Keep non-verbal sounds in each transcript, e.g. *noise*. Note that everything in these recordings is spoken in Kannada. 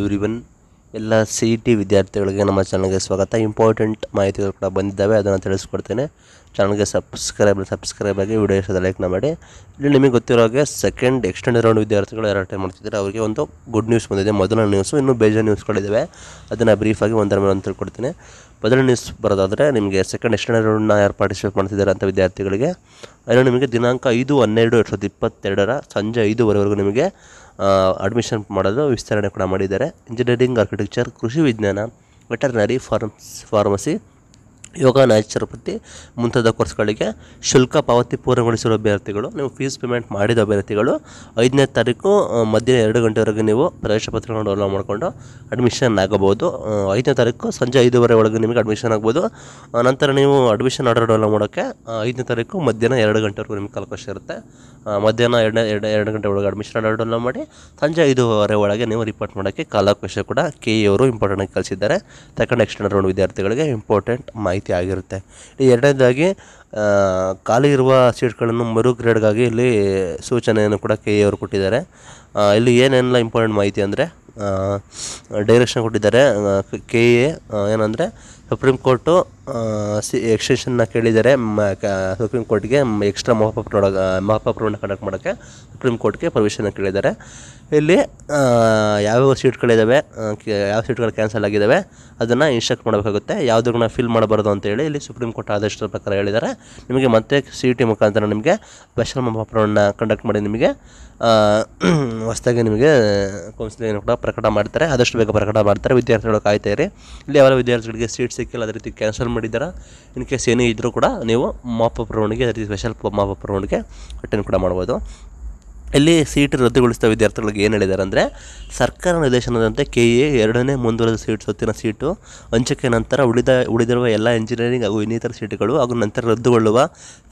ಎವ್ರಿವನ್ ಎಲ್ಲ ಸಿ ಇ ಟಿ ವಿದ್ಯಾರ್ಥಿಗಳಿಗೆ ನಮ್ಮ ಚಾನಲ್ಗೆ ಸ್ವಾಗತ ಇಂಪಾರ್ಟೆಂಟ್ ಮಾಹಿತಿಗಳು ಕೂಡ ಬಂದಿದ್ದಾವೆ ಅದನ್ನು ತಿಳಿಸ್ಕೊಡ್ತೇನೆ ಚಾನಲ್ಗೆ ಸಬ್ಸ್ಕ್ರೈಬ್ ಸಬ್ಸ್ಕ್ರೈಬ್ ಆಗಿ ವಿಡಿಯೋ ಇಷ್ಟದ ಲೈಕ್ನ ಮಾಡಿ ಇಲ್ಲಿ ನಿಮಗೆ ಗೊತ್ತಿರೋ ಹಾಗೆ ಸೆಕೆಂಡ್ ಎಕ್ಸ್ಟೆಂಡ್ ರೌಂಡ್ ವಿದ್ಯಾರ್ಥಿಗಳು ಎರಡು ಮಾಡ್ತಿದ್ದಾರೆ ಅವರಿಗೆ ಒಂದು ಗುಡ್ ನ್ಯೂಸ್ ಬಂದಿದೆ ಮೊದಲ ನ್ಯೂಸು ಇನ್ನೂ ಬೇಜಾರ್ ನ್ಯೂಸ್ಗಳಿದ್ದಾವೆ ಅದನ್ನು ಬ್ರೀಫಾಗಿ ಒಂದರ ಮೇಲೆ ಒಂದು ತಿಳ್ಕೊಡ್ತೀನಿ ಮೊದಲನೇ ನ್ಯೂಸ್ ಬರೋದಾದರೆ ನಿಮಗೆ ಸೆಕೆಂಡ್ ಎಷ್ಟನೇ ಯಾರು ಪಾರ್ಟಿಸಿಪೇಟ್ ಮಾಡ್ತಿದ್ದಾರೆ ಅಂತ ವಿದ್ಯಾರ್ಥಿಗಳಿಗೆ ಅದನ್ನು ನಿಮಗೆ ದಿನಾಂಕ ಐದು ಹನ್ನೆರಡು ಎರಡು ಸಾವಿರದ ಇಪ್ಪತ್ತೆರಡರ ಸಂಜೆ ಐದುವರೆವರೆಗೂ ನಿಮಗೆ ಅಡ್ಮಿಷನ್ ಮಾಡಲು ವಿಸ್ತರಣೆ ಕೂಡ ಮಾಡಿದ್ದಾರೆ ಇಂಜಿನಿಯರಿಂಗ್ ಆರ್ಕಿಟೆಕ್ಚರ್ ಕೃಷಿ ವಿಜ್ಞಾನ veterinary farms pharmacy yoga naturopathy ಮುಂತಾದ ಕೋರ್ಸ್ಗಳಿಗೆ ಶುಲ್ಕ ಪಾವತಿ ಪೂರ್ಣಗೊಳಿಸಿರುವ ಅಭ್ಯರ್ಥಿಗಳು ನೀವು ಫೀಸ್ ಪೇಮೆಂಟ್ ಮಾಡಿದ ಅಭ್ಯರ್ಥಿಗಳು ಐದನೇ ತಾರೀಕು ಮಧ್ಯಾಹ್ನ ಎರಡು ಗಂಟೆವರೆಗೆ ನೀವು ಪ್ರವೇಶ ಪತ್ರಗಳನ್ನು ಡೌನ್ಲೋಡ್ ಮಾಡಿಕೊಂಡು ಅಡ್ಮಿಷನ್ ಆಗಬಹುದು ಐದನೇ ತಾರೀಕು ಸಂಜೆ ಐದುವರೆ ಒಳಗೆ ನಿಮಗೆ ಅಡ್ಮಿಷನ್ ಆಗ್ಬೋದು ನಂತರ ನೀವು ಅಡ್ಮಿಷನ್ ಆರ್ಡರ್ ಡೌನ್ಲೋಡ್ ಮಾಡೋಕ್ಕೆ ಐದನೇ ತಾರೀಕು ಮಧ್ಯಾಹ್ನ ಎರಡು ಗಂಟೆವರೆಗೂ ನಿಮಗೆ ಅವಕಾಶ ಇರುತ್ತೆ ಮಧ್ಯಾಹ್ನ ಎರಡನೇ ಎರಡು ಎರಡು ಗಂಟೆ ಒಳಗೆ ಅಡ್ಮಿಷನ್ ಆರ್ಡರ್ ಡೌನ್ಲೋಡ್ ಮಾಡಿ ಸಂಜೆ ಐದುವರೆ ಒಳಗೆ ನೀವು ರಿಪೋರ್ಟ್ ಮಾಡೋಕ್ಕೆ ಕಾಲಾವಕಾಶ ಕೂಡ ಕೆ ಇ ಅವರು ಇಂಪಾರ್ಟೆಂಟ್ ಕಲಿಸಿದ್ದಾರೆ ಸೆಕೆಂಡ್ ಎಕ್ಸ್ಟರ್ನಲ್ ರೌಂಡ್ ವಿದ್ಯಾರ್ಥಿಗಳಿಗೆ ಇಂಪಾರ್ಟೆಂಟ್ ಮಾಹಿತಿ ಮಾಹಿತಿ ಆಗಿರುತ್ತೆ ಎರಡನೇದಾಗಿ ಖಾಲಿ ಇರುವ ಸೀಟ್ಗಳನ್ನು ಮರು ಗ್ರೇಡ್ಗಾಗಿ ಇಲ್ಲಿ ಸೂಚನೆಯನ್ನು ಕೂಡ ಕೆ ಎ ಅವರು ಕೊಟ್ಟಿದ್ದಾರೆ ಇಲ್ಲಿ ಏನೆಲ್ಲ ಇಂಪಾರ್ಟೆಂಟ್ ಮಾಹಿತಿ ಅಂದರೆ ಡೈರೆಕ್ಷನ್ ಕೊಟ್ಟಿದ್ದಾರೆ ಕೆ ಎ ಏನಂದರೆ ಸುಪ್ರೀಂ ಕೋರ್ಟು ಸಿ ಎಕ್ಸ್ಟೆನ್ಷನ್ನ ಕೇಳಿದ್ದಾರೆ ಸುಪ್ರೀಂ ಕೋರ್ಟ್ಗೆ ಎಕ್ಸ್ಟ್ರಾ ಮಹಾಪಪ್ ನೋಡ ಮೊಹಪ್ಪ ಕಂಡಕ್ಟ್ ಮಾಡೋಕ್ಕೆ ಸುಪ್ರೀಂ ಕೋರ್ಟ್ಗೆ ಪರ್ಮಿಷನ್ನ ಕೇಳಿದ್ದಾರೆ ಇಲ್ಲಿ ಯಾವ್ಯಾವ ಸೀಟ್ಗಳಿದ್ದಾವೆ ಯಾವ ಸೀಟ್ಗಳು ಕ್ಯಾನ್ಸಲ್ ಆಗಿದ್ದಾವೆ ಅದನ್ನು ಇನ್ಸ್ಟ್ರಕ್ಟ್ ಮಾಡಬೇಕಾಗುತ್ತೆ ಯಾವುದನ್ನ ಫಿಲ್ ಮಾಡಬಾರ್ದು ಅಂತೇಳಿ ಇಲ್ಲಿ ಸುಪ್ರೀಂ ಕೋರ್ಟ್ ಆದೇಶದ ಪ್ರಕಾರ ಹೇಳಿದ್ದಾರೆ ನಿಮಗೆ ಮತ್ತೆ ಸಿ ಟಿ ಮುಖಾಂತರ ನಿಮಗೆ ಸ್ಪೆಷಲ್ ಮೊಹಪ್ರವನ್ನು ಕಂಡಕ್ಟ್ ಮಾಡಿ ನಿಮಗೆ *clears throat* ಹೊಸದಾಗಿ ನಿಮಗೆ ಕೌನ್ಸಿಲಿಂಗ್ ಕೂಡ ಪ್ರಕಟ ಮಾಡ್ತಾರೆ ಆದಷ್ಟು ಬೇಗ ಪ್ರಕಟ ಮಾಡ್ತಾರೆ ವಿದ್ಯಾರ್ಥಿಗಳು ಕಾಯ್ತಾ ಇರಿ ಇಲ್ಲಿ ಯಾವ ವಿದ್ಯಾರ್ಥಿಗಳಿಗೆ ಸೀಟ್ ಸಿಕ್ಕಿಲ್ಲ ಅದೇ ರೀತಿ ಕ್ಯಾನ್ಸಲ್ ಮಾಡಿದ್ದಾರೆ ಇನ್ ಕೇಸ್ ಏನೇ ಇದ್ದರೂ ಕೂಡ ನೀವು ಮಾಪಪ್ ರೌಂಡ್ಗೆ ಅದೇ ರೀತಿ ಸ್ಪೆಷಲ್ ಮಾಪಪ್ ಅಟೆಂಡ್ ಕೂಡ ಮಾಡ್ಬೋದು ಇಲ್ಲಿ ಸೀಟ್ ರದ್ದುಗೊಳಿಸಿದ ವಿದ್ಯಾರ್ಥಿಗಳಿಗೆ ಏನು ಹೇಳಿದ್ದಾರೆ ಅಂದರೆ ಸರ್ಕಾರ ನಿರ್ದೇಶನದಂತೆ ಕೆ ಎ ಎರಡನೇ ಮುಂದುವರೆದ ಸೀಟ್ ಸುತ್ತಿನ ಸೀಟು ಹಂಚಿಕೆ ನಂತರ ಉಳಿದ ಉಳಿದಿರುವ ಎಲ್ಲ ಇಂಜಿನಿಯರಿಂಗ್ ಹಾಗೂ ಇನ್ನಿತರ ಸೀಟುಗಳು ಹಾಗೂ ನಂತರ ರದ್ದುಗೊಳ್ಳುವ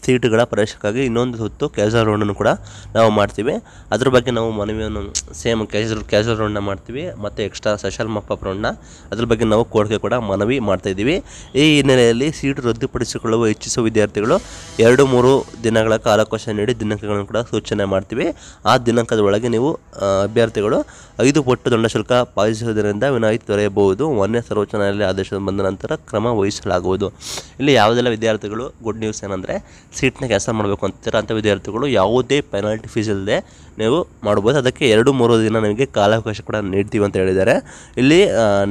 ಸೀಟುಗಳ ಪ್ರವೇಶಕ್ಕಾಗಿ ಇನ್ನೊಂದು ಸುತ್ತು ಕ್ಯಾಶುವಲ್ ರೌಂಡನ್ನು ಕೂಡ ನಾವು ಮಾಡ್ತೀವಿ ಅದ್ರ ಬಗ್ಗೆ ನಾವು ಮನವಿಯನ್ನು ಸೇಮ್ ಕ್ಯಾಶುವಲ್ ಕ್ಯಾಶುವಲ್ ರೌಂಡನ್ನ ಮಾಡ್ತೀವಿ ಮತ್ತು ಎಕ್ಸ್ಟ್ರಾ ಸ್ಪೆಷಲ್ ಮಪ್ಪ ರೌಂಡ್ನ ಅದ್ರ ಬಗ್ಗೆ ನಾವು ಕೋರ್ಟ್ಗೆ ಕೂಡ ಮನವಿ ಮಾಡ್ತಾಯಿದ್ದೀವಿ ಈ ಹಿನ್ನೆಲೆಯಲ್ಲಿ ಸೀಟು ರದ್ದುಪಡಿಸಿಕೊಳ್ಳುವ ಇಚ್ಛಿಸುವ ವಿದ್ಯಾರ್ಥಿಗಳು ಎರಡು ಮೂರು ದಿನಗಳ ಕಾಲಾವಕಾಶ ನೀಡಿ ದಿನಾಂಕಗಳನ್ನು ಕೂಡ ಸೂಚನೆ ಮಾಡ್ತೀವಿ ಆ ದಿನಾಂಕದ ಒಳಗೆ ನೀವು ಅಭ್ಯರ್ಥಿಗಳು ಐದು ಪಟ್ಟು ದಂಡ ಶುಲ್ಕ ಪಾವತಿಸುವುದರಿಂದ ವಿನಾಯಿತಿ ದೊರೆಯಬಹುದು ಮೊನ್ನೆ ಸರ್ವೋಚ್ಚ ನ್ಯಾಯಾಲಯ ಆದೇಶ ಬಂದ ನಂತರ ಕ್ರಮ ವಹಿಸಲಾಗುವುದು ಇಲ್ಲಿ ಯಾವುದೆಲ್ಲ ವಿದ್ಯಾರ್ಥಿಗಳು ಗುಡ್ ನ್ಯೂಸ್ ಏನಂದರೆ ಸೀಟ್ನ ಕೆಲಸ ಮಾಡಬೇಕು ಅಂತ ವಿದ್ಯಾರ್ಥಿಗಳು ಯಾವುದೇ ಪೆನಾಲ್ಟಿ ಫೀಸ್ ಇಲ್ಲದೆ ನೀವು ಮಾಡ್ಬೋದು ಅದಕ್ಕೆ ಎರಡು ಮೂರು ದಿನ ನಿಮಗೆ ಕಾಲಾವಕಾಶ ಕೂಡ ನೀಡ್ತೀವಿ ಅಂತ ಹೇಳಿದ್ದಾರೆ ಇಲ್ಲಿ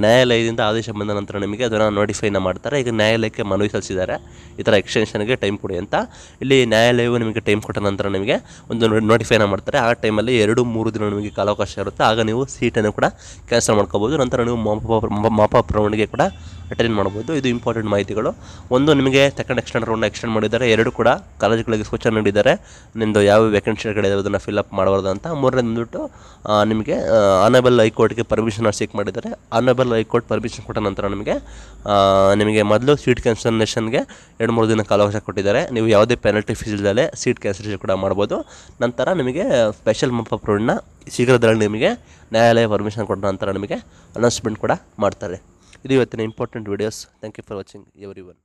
ನ್ಯಾಯಾಲಯದಿಂದ ಆದೇಶ ಬಂದ ನಂತರ ನಿಮಗೆ ಅದನ್ನು ನೋಟಿಫೈನ ಮಾಡ್ತಾರೆ ಈಗ ನ್ಯಾಯಾಲಯಕ್ಕೆ ಮನವಿ ಸಲ್ಲಿಸಿದ್ದಾರೆ ಈ ಥರ ಎಕ್ಸ್ಟೆನ್ಷನ್ಗೆ ಟೈಮ್ ಕೊಡಿ ಅಂತ ಇಲ್ಲಿ ನ್ಯಾಯಾಲಯವು ನಿಮಗೆ ಟೈಮ್ ಕೊಟ್ಟ ನಂತರ ನಿಮಗೆ ಒಂದು ನೋಟಿಫೈನ ಮಾಡ್ತಾರೆ ಮಾಡ್ತಾರೆ ಆ ಟೈಮಲ್ಲಿ ಎರಡು ಮೂರು ದಿನ ನಿಮಗೆ ಕಾಲಾವಕಾಶ ಇರುತ್ತೆ ಆಗ ನೀವು ಸೀಟನ್ನು ಕೂಡ ಕ್ಯಾನ್ಸಲ್ ಮಾಡ್ಕೋಬೋದು ನಂತರ ನೀವು ಮಾಪ ಮಾಪ ಪ್ರವಣಿಗೆ ಕೂಡ ಅಟೆಂಡ್ ಮಾಡ್ಬೋದು ಇದು ಇಂಪಾರ್ಟೆಂಟ್ ಮಾಹಿತಿಗಳು ಒಂದು ನಿಮಗೆ ಸೆಕೆಂಡ್ ಎಕ್ಸ್ಟೆಂಡರ್ನ ಎಕ್ಸ್ಟೆಂಡ್ ಮಾಡಿದ್ದಾರೆ ಎರಡು ಕೂಡ ಕಾಲೇಜ್ಗಳಿಗೆ ಸೂಚನೆ ನೀಡಿದ್ದಾರೆ ನಿಮ್ಮದು ಯಾವ ವೇಕೆನ್ಸಿಗಳಿದೆ ಅದನ್ನು ಅಪ್ ಮಾಡಬಾರ್ದು ಅಂತ ಮೂರನೇ ಬಂದುಬಿಟ್ಟು ನಿಮಗೆ ಆನಬಲ್ ಹೈಕೋರ್ಟ್ಗೆ ಪರ್ಮಿಷನ್ ಸೀಕ್ ಮಾಡಿದ್ದಾರೆ ಆನಬಲ್ ಹೈಕೋರ್ಟ್ ಪರ್ಮಿಷನ್ ಕೊಟ್ಟ ನಂತರ ನಿಮಗೆ ನಿಮಗೆ ಮೊದಲು ಸೀಟ್ ಕ್ಯಾನ್ಸಲೇಷನ್ಗೆ ಎರಡು ಮೂರು ದಿನ ಕಾಲಾವಕಾಶ ಕೊಟ್ಟಿದ್ದಾರೆ ನೀವು ಯಾವುದೇ ಪೆನಲ್ಟಿ ಫೀಸ್ ಇಲ್ಲದೆ ಸೀಟ್ ಕ್ಯಾನ್ಸಲೇಷನ್ ಕೂಡ ಮಾಡ್ಬೋದು ನಂತರ ನಿಮಗೆ ಸ್ಪೆಷಲ್ ಅಪ್ ರೋಡ್ನ ಶೀಘ್ರದಲ್ಲಿ ನಿಮಗೆ ನ್ಯಾಯಾಲಯ ಪರ್ಮಿಷನ್ ಕೊಟ್ಟ ನಂತರ ನಿಮಗೆ ಅನೌನ್ಸ್ಮೆಂಟ್ ಕೂಡ ಮಾಡ್ತಾರೆ ಇದು ಇವತ್ತಿನ important videos thank you for watching every one